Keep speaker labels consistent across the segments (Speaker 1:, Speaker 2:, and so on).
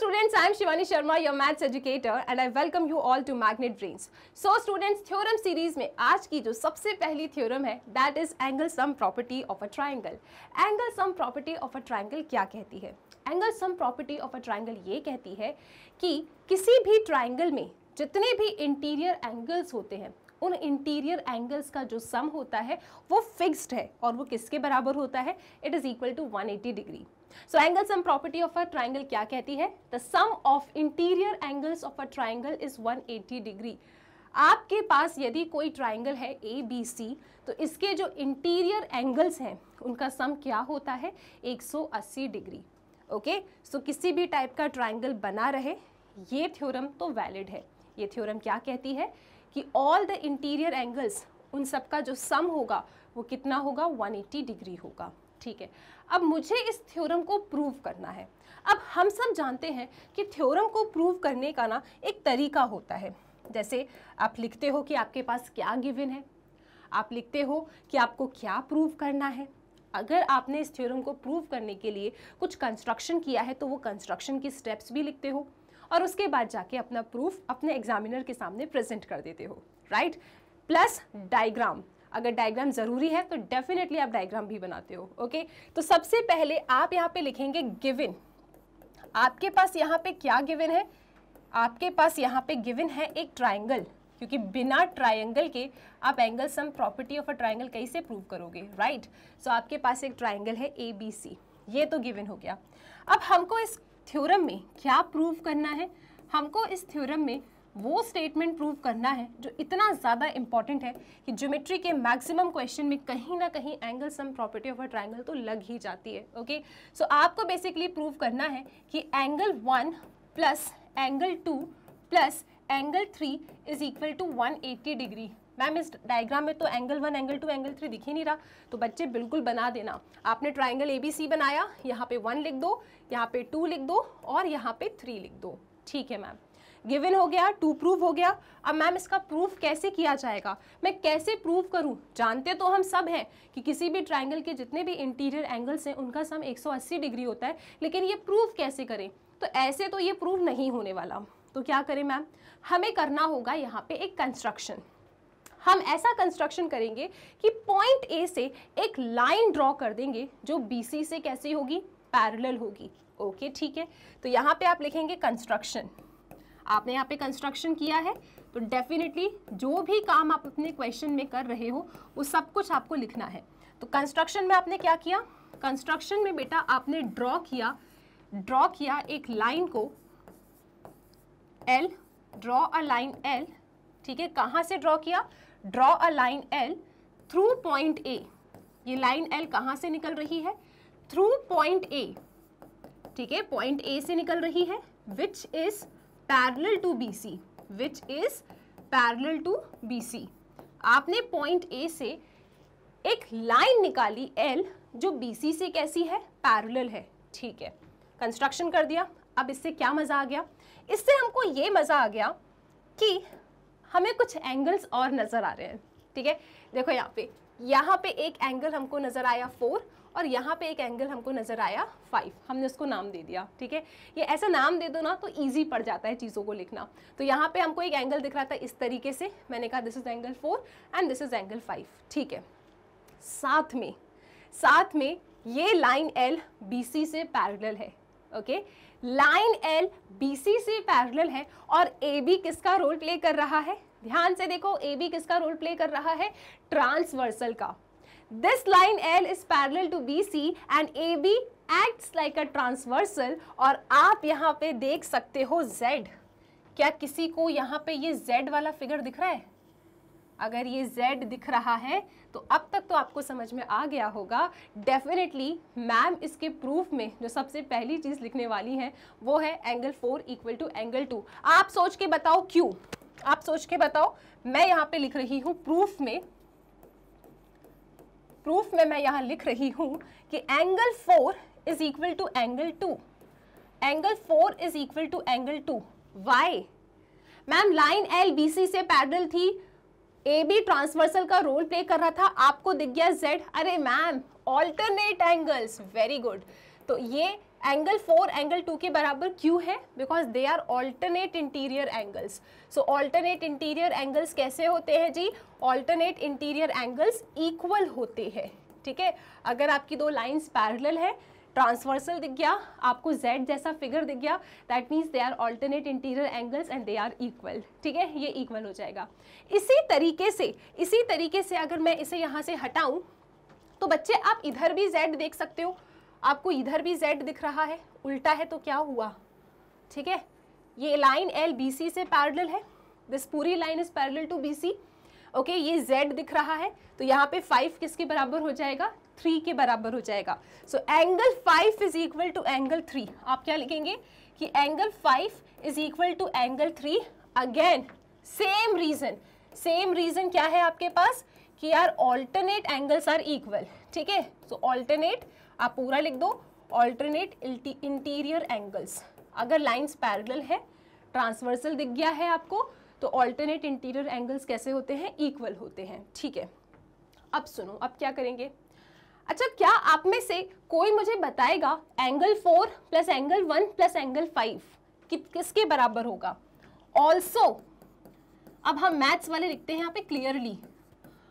Speaker 1: students, I am Shivani Sharma, your maths educator and I welcome you all to Magnet Brains. So students, theorem series में आज की जो सबसे पहली theorem है that is angle sum property of a triangle angle sum property of a triangle क्या कहती है angle sum property of a triangle ये कहती है कि किसी भी ट्राइंगल में जितने भी इंटीरियर एंगल्स होते हैं उन इंटीरियर एंगल्स का जो सम होता है वो फिक्स्ड है और वो किसके बराबर होता है it is equal to 180 degree so angle sum property of a triangle क्या कहती है the sum of interior angles of a triangle is 180 eighty degree आपके पास यदि कोई ट्राइंगल है ए बी सी तो इसके जो इंटीरियर एंगल्स हैं उनका सम क्या होता है 180 डिग्री ओके सो किसी भी टाइप का ट्राइंगल बना रहे ये थ्योरम तो वैलिड है ये थ्योरम क्या कहती है कि ऑल द इंटीरियर एंगल्स उन सबका जो सम होगा वो कितना होगा 180 डिग्री होगा ठीक है अब मुझे इस थ्योरम को प्रूव करना है अब हम सब जानते हैं कि थ्योरम को प्रूव करने का ना एक तरीका होता है जैसे आप लिखते हो कि आपके पास क्या गिवन है आप लिखते हो कि आपको क्या प्रूव करना है अगर आपने इस थ्योरम को प्रूव करने के लिए कुछ कंस्ट्रक्शन किया है तो वो कंस्ट्रक्शन की स्टेप्स भी लिखते हो और उसके बाद जाके अपना प्रूफ अपने एग्जामिनर के सामने प्रेजेंट कर देते हो राइट प्लस डायग्राम अगर डायग्राम ज़रूरी है तो डेफिनेटली आप डायग्राम भी बनाते हो ओके तो सबसे पहले आप यहाँ पे लिखेंगे गिविन आपके पास यहाँ पे क्या गिविन है आपके पास यहाँ पे गिविन है एक ट्राइंगल क्योंकि बिना ट्राइंगल के आप angle sum property of a triangle कैसे प्रूव करोगे राइट right? सो so, आपके पास एक ट्राइंगल है ए बी सी ये तो गिविन हो गया अब हमको इस थ्योरम में क्या प्रूव करना है हमको इस थ्योरम में वो स्टेटमेंट प्रूव करना है जो इतना ज़्यादा इंपॉर्टेंट है कि ज्योमेट्री के मैक्सिमम क्वेश्चन में कहीं ना कहीं angle sum property of a triangle तो लग ही जाती है ओके सो so, आपको बेसिकली प्रूव करना है कि angle one plus angle two plus angle three is equal to one eighty degree ma'am इस डायग्राम में तो angle one angle two angle three दिख ही नहीं रहा तो बच्चे बिल्कुल बना देना आपने ट्राइंगल ए बी सी बनाया यहाँ पे वन लिख दो यहाँ पे टू लिख दो और यहाँ पे थ्री लिख दो ठीक है मैम गिवन हो गया टू प्रूव हो गया अब मैम इसका प्रूफ कैसे किया जाएगा मैं कैसे प्रूव करूँ जानते तो हम सब हैं कि किसी भी ट्राइंगल के जितने भी इंटीरियर एंगल्स हैं उनका सम 180 डिग्री होता है लेकिन ये प्रूफ कैसे करें तो ऐसे तो ये प्रूफ नहीं होने वाला तो क्या करें मैम हमें करना होगा यहाँ पर एक कंस्ट्रक्शन हम ऐसा कंस्ट्रक्शन करेंगे कि पॉइंट ए से एक लाइन ड्रॉ कर देंगे जो बी सी से कैसी होगी पैरेलल होगी ओके ठीक है तो यहाँ पे आप लिखेंगे कंस्ट्रक्शन आपने यहाँ पे कंस्ट्रक्शन किया है तो डेफिनेटली जो भी काम आप अपने क्वेश्चन में कर रहे हो वो सब कुछ आपको लिखना है तो कंस्ट्रक्शन में आपने क्या किया कंस्ट्रक्शन में बेटा आपने ड्रॉ किया ड्रॉ किया एक लाइन को L draw a line L ठीक है कहाँ से ड्रॉ किया draw a line L through point A ये लाइन एल कहाँ से निकल रही है थ्रू पॉइंट ए ठीक है पॉइंट ए से निकल रही है which is parallel to C which is parallel to C आपने पॉइंट ए से एक लाइन निकाली एल जो सी से कैसी है पैरेलल है ठीक है कंस्ट्रक्शन कर दिया अब इससे क्या मज़ा आ गया इससे हमको ये मज़ा आ गया कि हमें कुछ एंगल्स और नज़र आ रहे हैं ठीक है देखो यहाँ पे यहाँ पे एक एंगल हमको नज़र आया फोर और यहाँ पे एक एंगल हमको नज़र आया फाइव हमने उसको नाम दे दिया ठीक है ये ऐसा नाम दे दो ना तो ईजी पड़ जाता है चीज़ों को लिखना तो यहाँ पे हमको एक एंगल दिख रहा था इस तरीके से मैंने कहा this is angle four and this is angle five ठीक है साथ में साथ में ये लाइन एल बी से पैरल है ओके लाइन एल बी से पैरल है और ए बी किसका रोल प्ले कर रहा है ध्यान से देखो ए बी किसका रोल प्ले कर रहा है ट्रांसवर्सल का This line L is parallel to BC and AB acts like a transversal और आप यहाँ पे देख सकते हो Z. क्या किसी को यहाँ पे ये Z वाला फिगर दिख रहा है अगर ये Z दिख रहा है तो अब तक तो आपको समझ में आ गया होगा डेफिनेटली मैम इसके प्रूफ में जो सबसे पहली चीज़ लिखने वाली है वो है angle four equal to angle two आप सोच के बताओ क्यों आप सोच के बताओ मैं यहाँ पे लिख रही हूँ प्रूफ में प्रूफ में मैं यहाँ लिख रही हूँ कि angle four is equal to angle two angle four is equal to angle two why ma'am line L B C से पैरल थी ए बी ट्रांसवर्सल का रोल प्ले कर रहा था आपको दिख गया जेड अरे ma'am alternate angles very good तो ये एंगल फोर एंगल टू के बराबर क्यों है because they are alternate interior angles so alternate interior angles कैसे होते हैं जी ऑल्टरनेट इंटीरियर एंगल्स इक्वल होते हैं ठीक है अगर आपकी दो लाइन्स पैरल है ट्रांसवर्सल दिख गया आपको जेड जैसा फिगर दिख गया that means they are alternate interior angles and they are equal ठीक है ये इक्वल हो जाएगा इसी तरीके से इसी तरीके से अगर मैं इसे यहाँ से हटाऊँ तो बच्चे आप इधर भी जेड देख सकते हो आपको इधर भी z दिख रहा है उल्टा है तो क्या हुआ ठीक है ये लाइन एल बी सी से पैरल है दिस पूरी line is parallel to B C okay ये z दिख रहा है तो यहाँ पे फाइव किसके बराबर हो जाएगा थ्री के बराबर हो जाएगा so angle five is equal to angle three आप क्या लिखेंगे कि angle five is equal to angle three again same reason same reason क्या है आपके पास कि यार ऑल्टरनेट एंगल्स आर इक्वल ठीक है सो ऑल्टरनेट आप पूरा लिख दो ऑल्टरनेट इंटीरियर एंगल्स अगर लाइन्स पैरेलल है ट्रांसवर्सल दिख गया है आपको तो ऑल्टरनेट इंटीरियर एंगल्स कैसे होते हैं इक्वल होते हैं ठीक है अब सुनो अब क्या करेंगे अच्छा क्या आप में से कोई मुझे बताएगा angle four plus angle one plus angle five कि, किसके बराबर होगा ऑल्सो अब हम मैथ्स वाले लिखते हैं यहाँ पे क्लियरली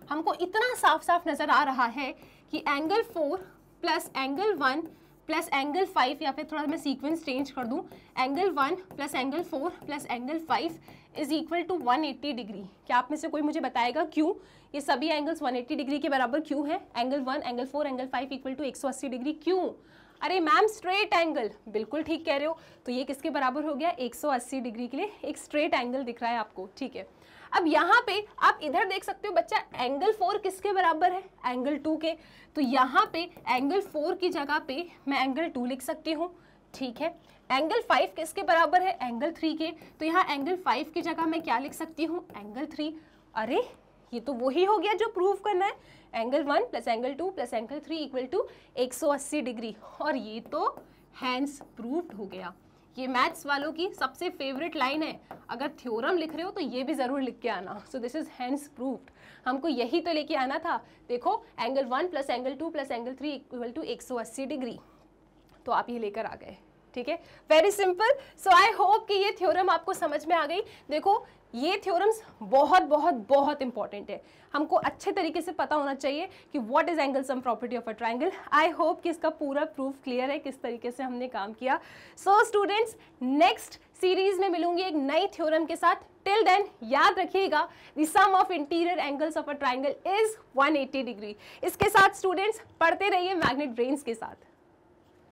Speaker 1: हमको इतना साफ साफ नज़र आ रहा है कि angle four plus angle one plus angle five या फिर थोड़ा मैं सीक्वेंस चेंज कर दूँ angle one plus angle four plus angle five is equal to 180 degree क्या आप में से कोई मुझे बताएगा क्यों ये सभी एंगल्स 180 डिग्री के बराबर क्यों है angle one angle four angle five equal to 180 degree क्यों अरे मैम स्ट्रेट एंगल बिल्कुल ठीक कह रहे हो तो ये किसके बराबर हो गया 180 डिग्री के लिए एक स्ट्रेट एंगल दिख रहा है आपको ठीक है अब यहाँ पे आप इधर देख सकते हो बच्चा एंगल फोर किसके बराबर है एंगल टू के तो यहाँ पे एंगल फोर की जगह पे मैं एंगल टू लिख सकती हूँ ठीक है एंगल फाइव किसके बराबर है एंगल थ्री के तो यहाँ एंगल फाइव की जगह मैं क्या लिख सकती हूँ एंगल थ्री अरे ये तो वही हो गया जो प्रूव करना है angle one plus angle two plus angle three equal to एक सौ अस्सी डिग्री और ये तो हैंड्स प्रूव्ड हो गया ये मैथ्स वालों की सबसे फेवरेट लाइन है अगर थ्योरम लिख रहे हो तो ये भी ज़रूर लिख के आना so this is hence proved हमको यही तो लेके आना था देखो angle one plus angle two plus angle three equal to एक सौ अस्सी डिग्री तो आप ये लेकर आ गए ठीक है very simple so I hope कि ये थ्योरम आपको समझ में आ गई देखो ये थ्योरम्स बहुत बहुत बहुत इंपॉर्टेंट है हमको अच्छे तरीके से पता होना चाहिए कि what is angle sum property of a triangle I hope कि इसका पूरा प्रूफ क्लियर है किस तरीके से हमने काम किया सो स्टूडेंट्स नेक्स्ट सीरीज में मिलूंगी एक नई थ्योरम के साथ टिल देन याद रखिएगा the sum of interior angles of a triangle is 180 degree इसके साथ स्टूडेंट्स पढ़ते रहिए मैग्नेट ब्रेन्स के साथ